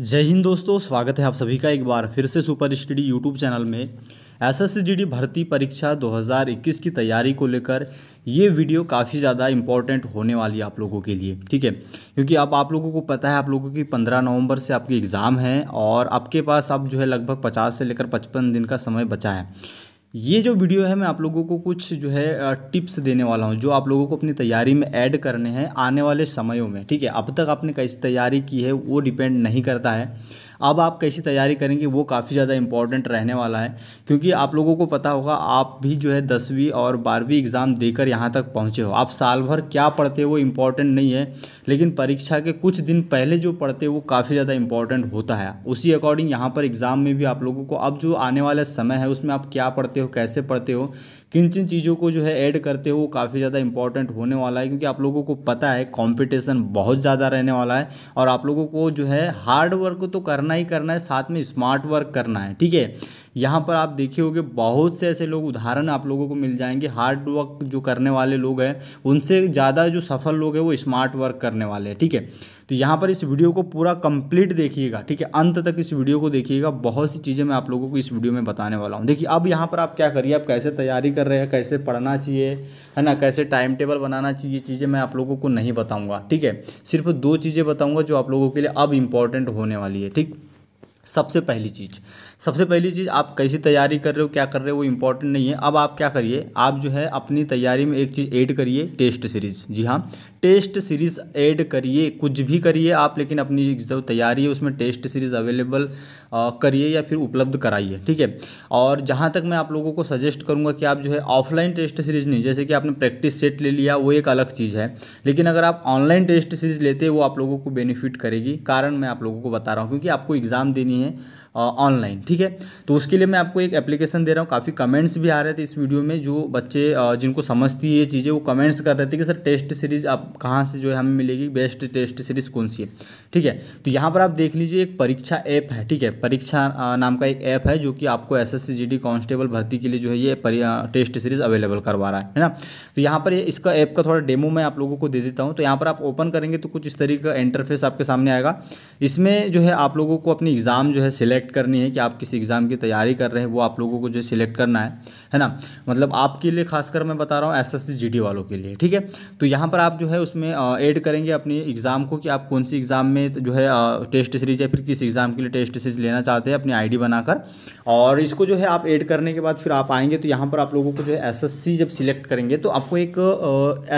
जय हिंद दोस्तों स्वागत है आप सभी का एक बार फिर से सुपर स्टडी यूट्यूब चैनल में एस एस भर्ती परीक्षा 2021 की तैयारी को लेकर ये वीडियो काफ़ी ज़्यादा इम्पॉर्टेंट होने वाली है आप लोगों के लिए ठीक है क्योंकि अब आप, आप लोगों को पता है आप लोगों की 15 नवंबर से आपकी एग्ज़ाम है और आपके पास अब जो है लगभग 50 से लेकर 55 दिन का समय बचा है ये जो वीडियो है मैं आप लोगों को कुछ जो है टिप्स देने वाला हूँ जो आप लोगों को अपनी तैयारी में ऐड करने हैं आने वाले समयों में ठीक है अब तक आपने कैसी तैयारी की है वो डिपेंड नहीं करता है अब आप कैसी तैयारी करेंगे वो काफ़ी ज़्यादा इंपॉर्टेंट रहने वाला है क्योंकि आप लोगों को पता होगा आप भी जो है दसवीं और बारहवीं एग्ज़ाम देकर यहाँ तक पहुँचे हो आप साल भर क्या पढ़ते हो वो इम्पॉर्टेंट नहीं है लेकिन परीक्षा के कुछ दिन पहले जो पढ़ते हो वो काफ़ी ज़्यादा इंपॉर्टेंट होता है उसी अकॉर्डिंग यहाँ पर एग्ज़ाम में भी आप लोगों को अब जो आने वाला समय है उसमें आप क्या पढ़ते हो कैसे पढ़ते हो किन किन चीज़ों को जो है ऐड करते हो वो काफ़ी ज़्यादा इंपॉर्टेंट होने वाला है क्योंकि आप लोगों को पता है कंपटीशन बहुत ज़्यादा रहने वाला है और आप लोगों को जो है हार्ड वर्क तो करना करना ही करना है साथ में स्मार्ट वर्क करना है ठीक है यहाँ पर आप देखे होगे बहुत से ऐसे लोग उदाहरण आप लोगों को मिल जाएंगे हार्ड वर्क जो करने वाले लोग हैं उनसे ज़्यादा जो सफल लोग हैं वो स्मार्ट वर्क करने वाले हैं ठीक है तो यहाँ पर इस वीडियो को पूरा कंप्लीट देखिएगा ठीक है अंत तक इस वीडियो को देखिएगा बहुत सी चीज़ें मैं आप लोगों को इस वीडियो में बताने वाला हूँ देखिए अब यहाँ पर आप क्या करिए आप कैसे तैयारी कर रहे हैं कैसे पढ़ना चाहिए है ना कैसे टाइम टेबल बनाना चाहिए चीज़ें मैं आप लोगों को नहीं बताऊँगा ठीक है सिर्फ दो चीज़ें बताऊँगा जो आप लोगों के लिए अब इम्पॉर्टेंट होने वाली है ठीक सबसे पहली चीज़ सबसे पहली चीज़ आप कैसी तैयारी कर रहे हो क्या कर रहे हो वो इंपॉर्टेंट नहीं है अब आप क्या करिए आप जो है अपनी तैयारी में एक चीज़ ऐड करिए टेस्ट सीरीज़ जी हाँ टेस्ट सीरीज़ ऐड करिए कुछ भी करिए आप लेकिन अपनी जो तैयारी है उसमें टेस्ट सीरीज़ अवेलेबल करिए या फिर उपलब्ध कराइए ठीक है और जहाँ तक मैं आप लोगों को सजेस्ट करूँगा कि आप जो है ऑफलाइन टेस्ट सीरीज़ नहीं जैसे कि आपने प्रैक्टिस सेट ले लिया वो एक अलग चीज़ है लेकिन अगर आप ऑनलाइन टेस्ट सीरीज़ लेते हैं वो आप लोगों को बेनिफिट करेगी कारण मैं आप लोगों को बता रहा हूँ क्योंकि आपको एग्ज़ाम देनी है ऑनलाइन ठीक है तो उसके लिए मैं आपको एक एप्लीकेशन दे रहा हूँ काफ़ी कमेंट्स भी आ रहे थे इस वीडियो में जो बच्चे जिनको समझती है ये चीज़ें वो कमेंट्स कर रहे थे कि सर टेस्ट सीरीज़ आप कहाँ से जो है हमें मिलेगी बेस्ट टेस्ट सीरीज़ कौन सी है ठीक है तो यहाँ पर आप देख लीजिए एक परीक्षा ऐप है ठीक है परीक्षा नाम का एक ऐप है जो कि आपको एस एस कांस्टेबल भर्ती के लिए जो है ये टेस्ट सीरीज़ अवेलेबल करवा रहा है है ना तो यहाँ पर इसका ऐप का थोड़ा डेमो मैं आप लोगों को दे देता हूँ तो यहाँ पर आप ओपन करेंगे तो कुछ इस तरीके का इंटरफेस आपके सामने आएगा इसमें जो है आप लोगों को अपनी एग्ज़ाम जो है सिलेक्ट सिलेक्ट करनी है कि आप किस एग्ज़ाम की तैयारी कर रहे हैं वो आप लोगों को जो सिलेक्ट करना है है ना मतलब आपके लिए खासकर मैं बता रहा हूँ एस एस वालों के लिए ठीक है तो यहाँ पर आप जो है उसमें ऐड करेंगे अपनी एग्ज़ाम को कि आप कौन सी एग्ज़ाम में जो है टेस्ट सीरीज या फिर किस एग्ज़ाम के लिए टेस्ट सीरीज लेना चाहते हैं अपनी आई बनाकर और इसको जो है आप ऐड करने के बाद फिर आप आएंगे तो यहाँ पर आप लोगों को जो है एस जब सिलेक्ट करेंगे तो आपको एक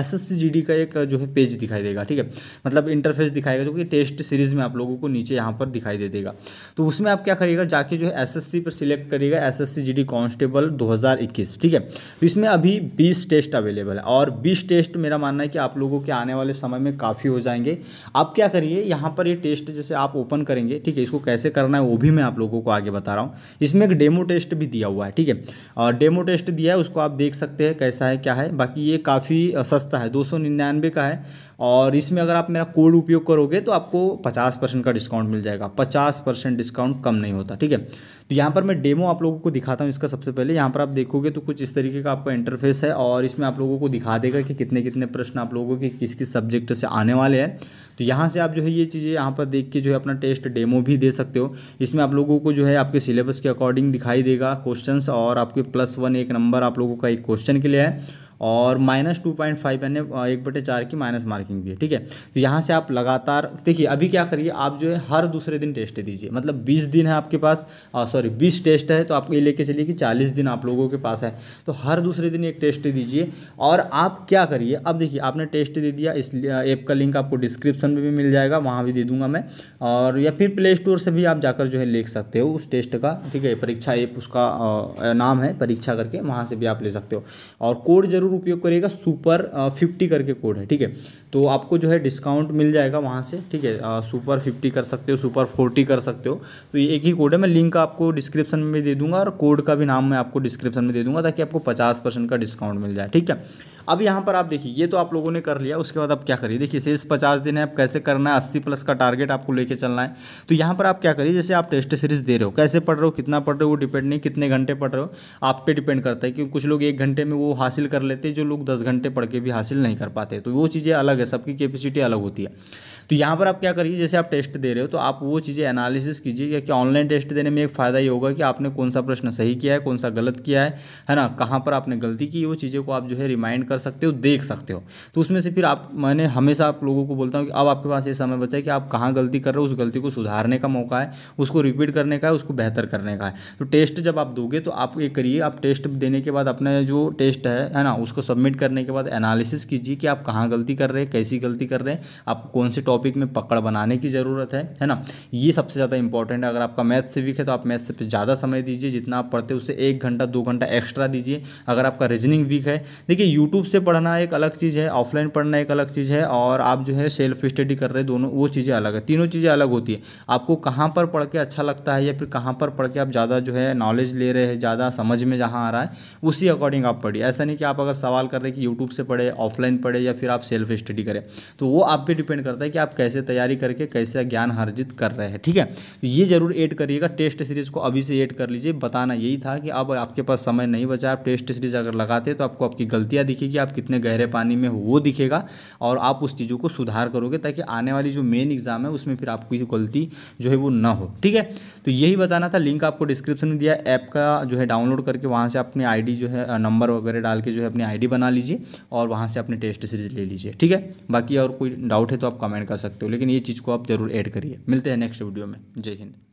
एस एस का एक जो है पेज दिखाई देगा ठीक है मतलब इंटरफेस दिखाएगा जो कि टेस्ट सीरीज़ में आप लोगों को नीचे यहाँ पर दिखाई दे देगा तो उसमें आप क्या करिएगा जाके जो है एसएससी पर सिलेक्ट करिएगा एसएससी जीडी कांस्टेबल 2021 ठीक है तो इसमें अभी 20 टेस्ट अवेलेबल है और 20 टेस्ट मेरा मानना है कि आप लोगों के आने वाले समय में काफ़ी हो जाएंगे आप क्या करिए यहाँ पर ये टेस्ट जैसे आप ओपन करेंगे ठीक है इसको कैसे करना है वो भी मैं आप लोगों को आगे बता रहा हूँ इसमें एक डेमो टेस्ट भी दिया हुआ है ठीक है और डेमो टेस्ट दिया है उसको आप देख सकते हैं कैसा है क्या है बाकी ये काफ़ी सस्ता है दो का है और इसमें अगर आप मेरा कोड उपयोग करोगे तो आपको 50 परसेंट का डिस्काउंट मिल जाएगा 50 परसेंट डिस्काउंट कम नहीं होता ठीक है तो यहाँ पर मैं डेमो आप लोगों को दिखाता हूँ इसका सबसे पहले यहाँ पर आप देखोगे तो कुछ इस तरीके का आपका इंटरफेस है और इसमें आप लोगों को दिखा देगा कि कितने कितने प्रश्न आप लोगों के किस किस सब्जेक्ट से आने वाले हैं तो यहाँ से आप जो है ये चीज़ें यहाँ पर देख के जो है अपना टेस्ट डेमो भी दे सकते हो इसमें आप लोगों को जो है आपके सिलेबस के अकॉर्डिंग दिखाई देगा क्वेश्चन और आपके प्लस वन एक नंबर आप लोगों का एक क्वेश्चन के लिए है और माइनस टू पॉइंट फाइव यानी एक बटे चार की माइनस मार्किंग भी है ठीक है तो यहाँ से आप लगातार देखिए अभी क्या करिए आप जो है हर दूसरे दिन टेस्ट दीजिए मतलब बीस दिन है आपके पास सॉरी बीस टेस्ट है तो आपको ये लेके चलिए कि चालीस दिन आप लोगों के पास है तो हर दूसरे दिन एक टेस्ट दीजिए और आप क्या करिए अब देखिए आपने टेस्ट दे दिया इस ऐप का लिंक आपको डिस्क्रिप्शन में भी मिल जाएगा वहाँ भी दे दूंगा मैं और या फिर प्ले स्टोर से भी आप जाकर जो है ले सकते हो उस टेस्ट का ठीक है परीक्षा ऐप उसका नाम है परीक्षा करके वहाँ से भी आप ले सकते हो और कोड जरूर जरूर उपयोग करिएगा सुपर फिफ्टी करके कोड है ठीक है तो आपको जो है डिस्काउंट मिल जाएगा वहाँ से ठीक है आ, सुपर फिफ्टी कर सकते हो सुपर फोर्टी कर सकते हो तो ये एक ही कोड है मैं लिंक आपको डिस्क्रिप्शन में भी दे दूंगा और कोड का भी नाम मैं आपको डिस्क्रिप्शन में दे दूंगा ताकि आपको पचास परसेंट का डिस्काउंट मिल जाए ठीक है अब यहाँ पर आप देखिए ये तो आप लोगों ने कर लिया उसके बाद आप क्या करिए देखिए शेष पचास दिन है आप कैसे करना है अस्सी प्लस का टारगेट आपको लेके चलना है तो यहाँ पर आप क्या करिए जैसे आप टेस्ट सीरीज दे रहे हो कैसे पढ़ रहे हो कितना पढ़ रहे हो वो डिपेंड नहीं कितने घंटे पढ़ रहे हो आप पे डिपेंड करता है क्योंकि कुछ लोग एक घंटे में वो हासिल कर लेते हैं जो लोग दस घंटे पढ़ के भी हासिल नहीं कर पाते तो वो चीज़ें अलग अलग है सबकी कैपेसिटी अलग होती है तो यहाँ पर आप क्या करिए जैसे आप टेस्ट दे रहे हो तो आप वो चीज़ें एनालिसिस कीजिए कि ऑनलाइन टेस्ट देने में एक फ़ायदा ये होगा कि आपने कौन सा प्रश्न सही किया है कौन सा गलत किया है है ना कहाँ पर आपने गलती की वो चीज़ों को आप जो है रिमाइंड कर सकते हो देख सकते हो तो उसमें से फिर आप मैंने हमेशा आप लोगों को बोलता हूँ कि अब आपके पास ये समय बचा है कि आप कहाँ गलती कर रहे हो उस गलती को सुधारने का मौका है उसको रिपीट करने का है उसको बेहतर करने का है तो टेस्ट जब आप दोगे तो आप ये करिए आप टेस्ट देने के बाद अपना जो टेस्ट है है ना उसको सबमिट करने के बाद एनालिसिस कीजिए कि आप कहाँ गलती कर रहे हैं कैसी गलती कर रहे हैं आपको कौन से टॉपिक में पकड़ बनाने की ज़रूरत है है ना ये सबसे ज़्यादा इंपॉर्टेंट है अगर आपका मैथ से वीक है तो आप मैथ से ज़्यादा समय दीजिए जितना आप पढ़ते उसे एक घंटा दो घंटा एक्स्ट्रा दीजिए अगर आपका रीजनिंग वीक है देखिए यूट्यूब से पढ़ना एक अलग चीज़ है ऑफलाइन पढ़ना एक अलग चीज़ है और आप जो है सेल्फ स्टडी कर रहे हैं दोनों वो चीज़ें अलग है तीनों चीज़ें अलग होती है आपको कहाँ पर पढ़ के अच्छा लगता है या फिर कहाँ पर पढ़ के आप ज़्यादा जो है नॉलेज ले रहे हैं ज़्यादा समझ में जहाँ आ रहा है उसी अकॉर्डिंग आप पढ़िए ऐसा नहीं कि आप अगर सवाल कर रहे कि यूट्यूब से पढ़े ऑफलाइन पढ़े या फिर आप सेल्फ स्टडी स्टडी करें तो वो आप पे डिपेंड करता है कि आप कैसे तैयारी करके कैसे ज्ञान हार्जित कर रहे हैं ठीक है तो ये जरूर ऐड करिएगा टेस्ट सीरीज़ को अभी से ऐड कर लीजिए बताना यही था कि अब आपके पास समय नहीं बचा आप टेस्ट सीरीज़ अगर लगाते तो आपको आपकी गलतियाँ दिखेगी आप कितने गहरे पानी में हो वो दिखेगा और आप उस चीज़ों को सुधार करोगे ताकि आने वाली जो मेन एग्ज़ाम है उसमें फिर आपकी गलती जो है वो ना हो ठीक है तो यही बताना था लिंक आपको डिस्क्रिप्शन में दिया ऐप का जो है डाउनलोड करके वहाँ से अपनी आईडी जो है नंबर वगैरह डाल के जो है अपनी आईडी बना लीजिए और वहाँ से अपनी टेस्ट सीरीज ले लीजिए ठीक है बाकी और कोई डाउट है तो आप कमेंट कर सकते हो लेकिन ये चीज़ को आप जरूर ऐड करिए मिलते हैं नेक्स्ट वीडियो में जय हिंद